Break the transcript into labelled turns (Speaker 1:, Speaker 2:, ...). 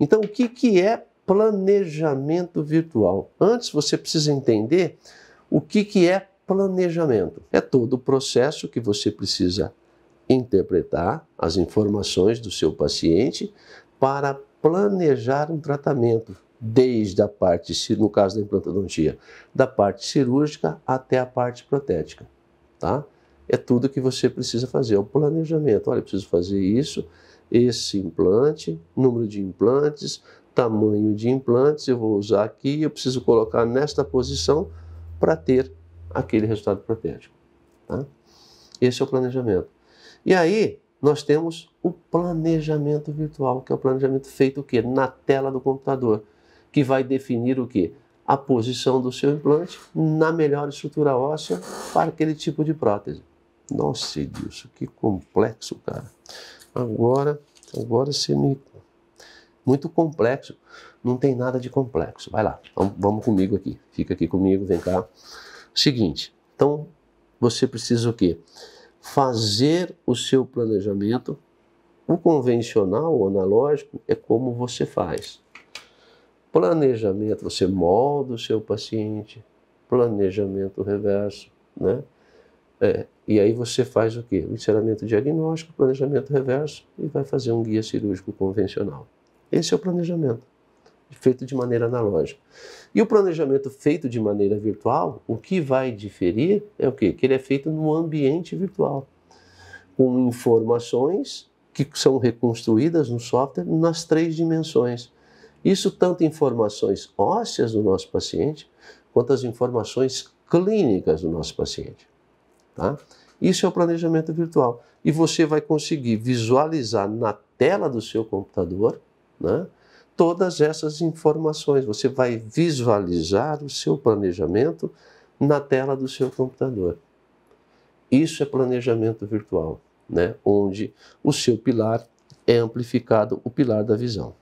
Speaker 1: Então, o que, que é planejamento virtual? Antes, você precisa entender o que, que é planejamento. É todo o processo que você precisa interpretar as informações do seu paciente para planejar um tratamento, desde a parte, no caso da implantodontia, da parte cirúrgica até a parte protética, tá? É tudo que você precisa fazer, é o planejamento. Olha, eu preciso fazer isso, esse implante, número de implantes, tamanho de implantes eu vou usar aqui, eu preciso colocar nesta posição para ter aquele resultado protético. Tá? Esse é o planejamento. E aí nós temos o planejamento virtual, que é o planejamento feito o quê? Na tela do computador, que vai definir o quê? A posição do seu implante na melhor estrutura óssea para aquele tipo de prótese. Nossa, Edilson, que complexo, cara. Agora, agora você me. Muito complexo. Não tem nada de complexo. Vai lá, vamos comigo aqui. Fica aqui comigo, vem cá. Seguinte, então você precisa o quê? Fazer o seu planejamento. O convencional, o analógico, é como você faz. Planejamento, você molda o seu paciente. Planejamento reverso, né? É, e aí você faz o quê? O encerramento diagnóstico, planejamento reverso e vai fazer um guia cirúrgico convencional. Esse é o planejamento, feito de maneira analógica. E o planejamento feito de maneira virtual, o que vai diferir é o quê? Que ele é feito no ambiente virtual, com informações que são reconstruídas no software nas três dimensões. Isso tanto informações ósseas do nosso paciente, quanto as informações clínicas do nosso paciente. Tá? Isso é o planejamento virtual. E você vai conseguir visualizar na tela do seu computador né, todas essas informações. Você vai visualizar o seu planejamento na tela do seu computador. Isso é planejamento virtual, né, onde o seu pilar é amplificado o pilar da visão.